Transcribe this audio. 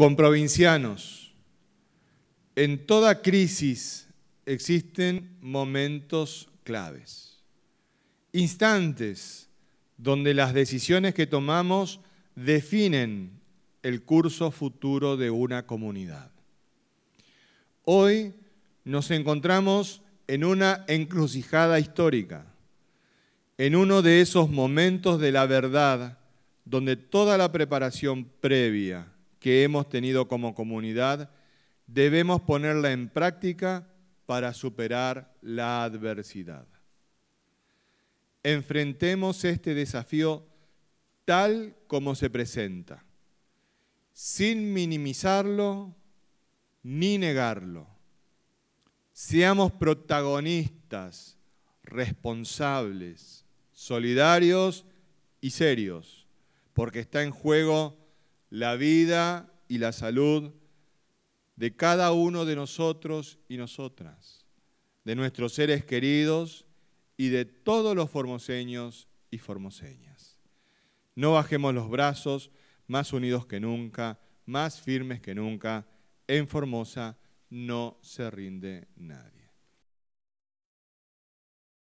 con provincianos. En toda crisis existen momentos claves, instantes donde las decisiones que tomamos definen el curso futuro de una comunidad. Hoy nos encontramos en una encrucijada histórica, en uno de esos momentos de la verdad donde toda la preparación previa que hemos tenido como comunidad, debemos ponerla en práctica para superar la adversidad. Enfrentemos este desafío tal como se presenta, sin minimizarlo ni negarlo. Seamos protagonistas, responsables, solidarios y serios, porque está en juego la vida y la salud de cada uno de nosotros y nosotras, de nuestros seres queridos y de todos los formoseños y formoseñas. No bajemos los brazos, más unidos que nunca, más firmes que nunca. En Formosa no se rinde nadie.